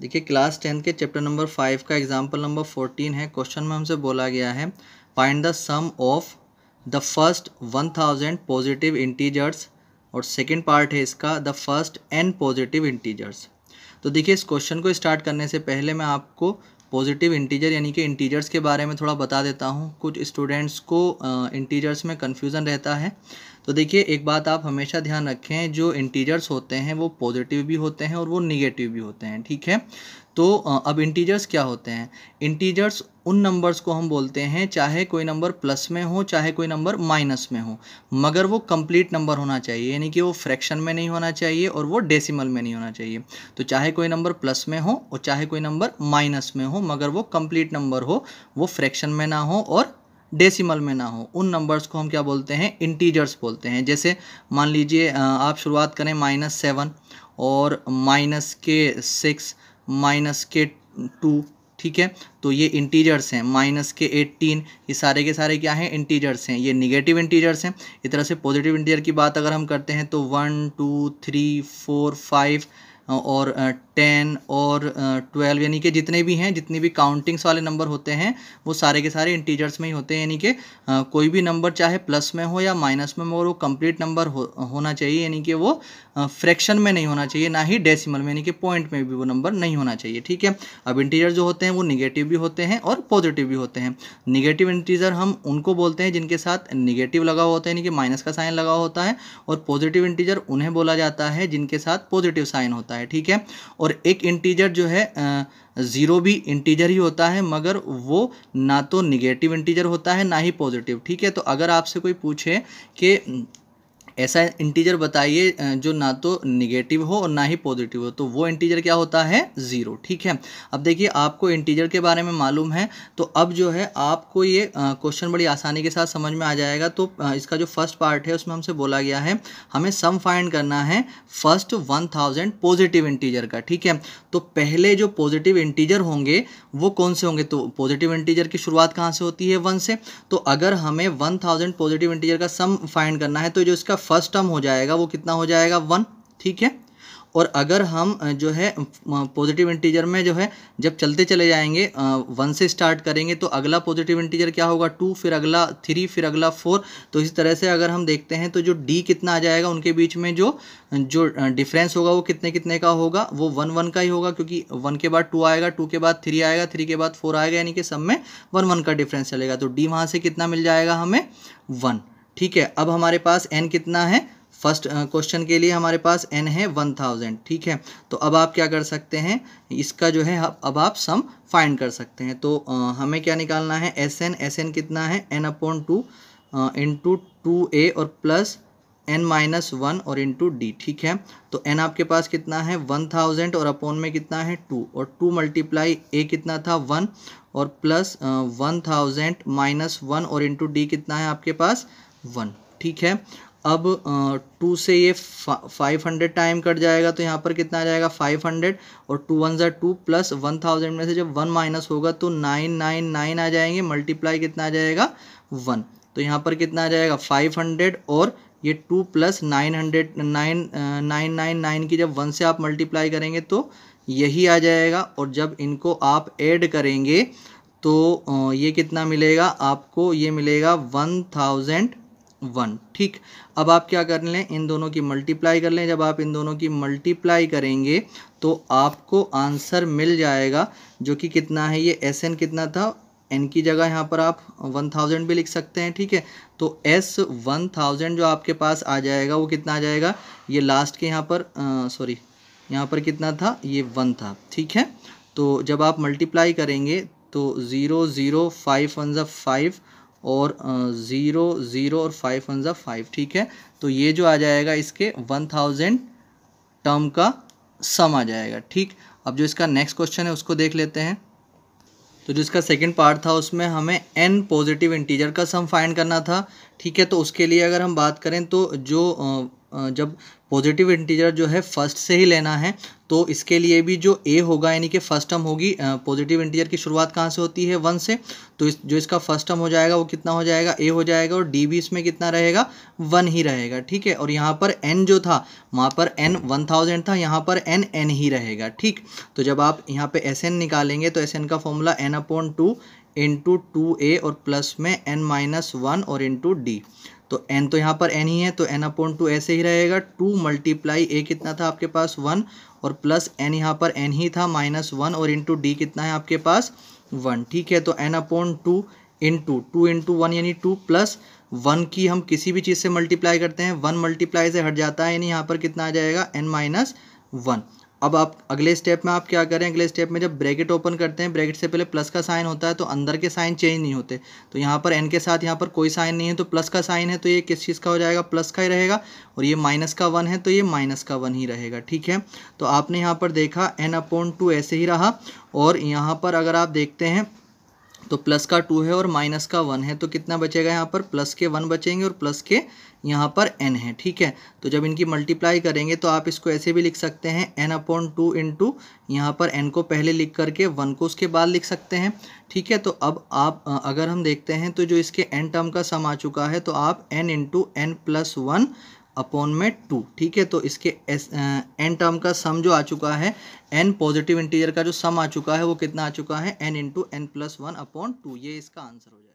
देखिए class tenth के chapter number five का एग्जाम्पल नंबर फोर्टीन है क्वेश्चन में हमसे बोला गया है find the sum of the first one thousand positive integers और सेकेंड पार्ट है इसका the first n positive integers तो देखिए इस क्वेश्चन को स्टार्ट करने से पहले मैं आपको पॉजिटिव इंटीजर यानी कि इंटीजर्स के बारे में थोड़ा बता देता हूँ कुछ स्टूडेंट्स को इंटीजर्स में कन्फ्यूज़न रहता है तो देखिए एक बात आप हमेशा ध्यान रखें जो इंटीजर्स होते हैं वो पॉजिटिव भी होते हैं और वो निगेटिव भी होते हैं ठीक है तो अब इंटीजर्स क्या होते हैं इंटीजर्स उन नंबर्स को हम बोलते हैं चाहे कोई नंबर प्लस में हो चाहे कोई नंबर माइनस में हो मगर वो कंप्लीट नंबर होना चाहिए यानी कि वो फ्रैक्शन में नहीं होना चाहिए और वो डेसिमल में नहीं होना चाहिए तो चाहे कोई नंबर प्लस में हो और चाहे कोई नंबर माइनस में हो मगर वो कंप्लीट नंबर हो वो फ्रैक्शन में ना हो और डेसिमल में ना हो उन नंबर्स को हम क्या बोलते हैं इंटीजर्स बोलते हैं जैसे मान लीजिए आप शुरुआत करें माइनस सेवन और माइनस के सिक्स माइनस के टू ठीक है तो ये इंटीजर्स हैं माइनस के एट्टीन ये सारे के सारे क्या हैं इंटीजर्स हैं ये निगेटिव इंटीजर्स हैं इस तरह से पॉजिटिव इंटीजर की बात अगर हम करते हैं तो one two three four five और टेन और ट्वेल्व यानी कि जितने भी हैं जितने भी काउंटिंग्स वाले नंबर होते हैं वो सारे के सारे इंटीजर्स में ही होते हैं यानी कि कोई भी नंबर चाहे प्लस में हो या माइनस में हो वो कंप्लीट नंबर हो, होना चाहिए यानी कि वो फ्रैक्शन में नहीं होना चाहिए ना ही डेसिमल में यानी कि पॉइंट में भी वो नंबर नहीं होना चाहिए ठीक है अब इंटीजर जो होते हैं वो निगेटिव भी होते हैं और पॉजिटिव भी होते हैं निगेटिव इंटीजर हम उनको बोलते हैं जिनके साथ निगेटिव लगा होता है यानी कि माइनस का साइन लगा होता है और पॉजिटिव इंटीजर उन्हें बोला जाता है जिनके साथ पॉजिटिव साइन होता है होता है ठीक है और एक इंटीजर जो है ज़ीरो भी इंटीजर ही होता है मगर वो ना तो निगेटिव इंटीजर होता है ना ही पॉजिटिव ठीक है तो अगर आपसे कोई पूछे कि ऐसा इंटीजर बताइए जो ना तो निगेटिव हो और ना ही पॉजिटिव हो तो वो इंटीजर क्या होता है ज़ीरो ठीक है अब देखिए आपको इंटीजर के बारे में मालूम है तो अब जो है आपको ये क्वेश्चन बड़ी आसानी के साथ समझ में आ जाएगा तो इसका जो फर्स्ट पार्ट है उसमें हमसे बोला गया है हमें सम फाइंड करना है first one thousand positive integer का ठीक है तो पहले जो पॉजिटिव इंटीजर होंगे वो कौन से होंगे तो पॉजिटिव इंटीजर की शुरुआत कहाँ से होती है वन से तो अगर हमें वन थाउजेंड पॉजिटिव इंटीजर का सम फाइंड करना है तो जो इसका फर्स्ट टर्म हो जाएगा वो कितना हो जाएगा वन ठीक है और अगर हम जो है पॉजिटिव इंटीजर में जो है जब चलते चले जाएंगे वन से स्टार्ट करेंगे तो अगला पॉजिटिव इंटीजर क्या होगा टू फिर अगला थ्री फिर अगला फोर तो इस तरह से अगर हम देखते हैं तो जो डी कितना आ जाएगा उनके बीच में जो जो डिफरेंस होगा वो कितने कितने का होगा वो वन वन का ही होगा क्योंकि वन के बाद टू आएगा टू के बाद थ्री आएगा थ्री के बाद फोर आएगा यानी कि सब में वन वन का डिफरेंस चलेगा तो डी वहाँ से कितना मिल जाएगा हमें वन ठीक है अब हमारे पास एन कितना है फर्स्ट क्वेश्चन के लिए हमारे पास एन है वन थाउजेंड ठीक है तो अब आप क्या कर सकते हैं इसका जो है अब आप सम फाइंड कर सकते हैं तो हमें क्या निकालना है एस एन एस एन कितना है n upon two into two a और प्लस एन माइनस वन और इंटू डी ठीक है तो एन आपके पास कितना है वन थाउजेंड और अपोन में कितना है टू और टू मल्टीप्लाई ए कितना था वन और plus one thousand minus one और इंटू डी कितना है आपके पास वन ठीक है अब टू से ये फाइव हंड्रेड टाइम कट जाएगा तो यहाँ पर कितना आ जाएगा फाइव हंड्रेड और टू वन ज़ा टू प्लस वन थाउजेंड में से जब वन माइनस होगा तो नाइन नाइन नाइन आ जाएंगे मल्टीप्लाई कितना आ जाएगा वन तो यहाँ पर कितना आ जाएगा फाइव हंड्रेड और ये two plus nine hundred nine nine nine nine की जब वन से आप मल्टीप्लाई करेंगे तो यही आ जाएगा और जब इनको आप ऐड करेंगे तो ये कितना मिलेगा आपको ये मिलेगा वन थाउजेंड वन ठीक अब आप क्या कर लें इन दोनों की मल्टीप्लाई कर लें जब आप इन दोनों की मल्टीप्लाई करेंगे तो आपको आंसर मिल जाएगा जो कि कितना है ये एस एन कितना था एन की जगह यहाँ पर आप वन थाउजेंड भी लिख सकते हैं ठीक है तो एस वन थाउजेंड जो आपके पास आ जाएगा वो कितना आ जाएगा ये लास्ट के यहाँ पर सॉरी यहाँ पर कितना था ये वन था ठीक है तो जब आप मल्टीप्लाई करेंगे तो ज़ीरो ज़ीरो फाइव वन ज़ा फाइव और ज़ीरो ज़ीरो और फाइव वन ज़ा फाइव ठीक है तो ये जो आ जाएगा इसके वन थाउजेंड टर्म का सम आ जाएगा ठीक अब जो इसका नेक्स्ट क्वेश्चन है उसको देख लेते हैं तो जो इसका सेकेंड पार्ट था उसमें हमें एन पॉजिटिव इंटीजर का सम फाइंड करना था ठीक है तो उसके लिए अगर हम बात करें तो जो जब पॉजिटिव इंटीजर जो है फर्स्ट से ही लेना है तो इसके लिए भी जो ए होगा यानी कि फर्स्ट टर्म होगी पॉजिटिव इंटीजर की शुरुआत कहाँ से होती है वन से तो इस जो इसका फर्स्ट टर्म हो जाएगा वो कितना हो जाएगा ए हो जाएगा और डी भी इसमें कितना रहेगा वन ही रहेगा ठीक है और यहाँ पर एन जो था वहाँ पर एन वन थाउजेंड था यहाँ पर एन एन ही रहेगा ठीक तो जब आप यहाँ पर एस एन निकालेंगे तो एस एन का formula n upon two into two a और प्लस में एन माइनस वन और इंटू डी तो एन तो यहाँ पर एन ही है तो एन अपॉन टू ऐसे ही रहेगा टू मल्टीप्लाई ए कितना था आपके पास वन और प्लस एन यहाँ पर एन ही था माइनस वन और इंटू डी कितना है आपके पास वन ठीक है तो n upon two into two into one यानी टू प्लस वन की हम किसी भी चीज़ से मल्टीप्लाई करते हैं वन मल्टीप्लाई से हट जाता है यानी यहाँ पर कितना आ जाएगा एन माइनस वन अब आप अगले स्टेप में आप क्या करें अगले स्टेप में जब ब्रैकेट ओपन करते हैं ब्रैकेट से पहले प्लस का साइन होता है तो अंदर के साइन चेंज नहीं होते तो यहाँ पर एन के साथ यहाँ पर कोई साइन नहीं है तो प्लस का साइन है तो ये किस चीज़ का हो जाएगा प्लस का ही रहेगा और ये माइनस का वन है तो ये माइनस का वन ही रहेगा ठीक है तो आपने यहाँ पर देखा एन अपॉन टू ऐसे ही रहा और यहाँ पर अगर आप देखते हैं तो प्लस का टू है और माइनस का वन है तो कितना बचेगा यहाँ पर प्लस के वन बचेंगे और प्लस के यहाँ पर एन है ठीक है तो जब इनकी मल्टीप्लाई करेंगे तो आप इसको ऐसे भी लिख सकते हैं n upon two into यहाँ पर एन को पहले लिख करके वन को उसके बाद लिख सकते हैं ठीक है तो अब आप अगर हम देखते हैं तो जो इसके एन टर्म का सम आ चुका है तो आप n into n plus one upon में टू ठीक है तो इसके एस एन टर्म का सम जो आ चुका है एन पॉजिटिव इंटीजर का जो सम आ चुका है वो कितना आ चुका है n into n plus one upon two ये इसका आंसर हो जाएगा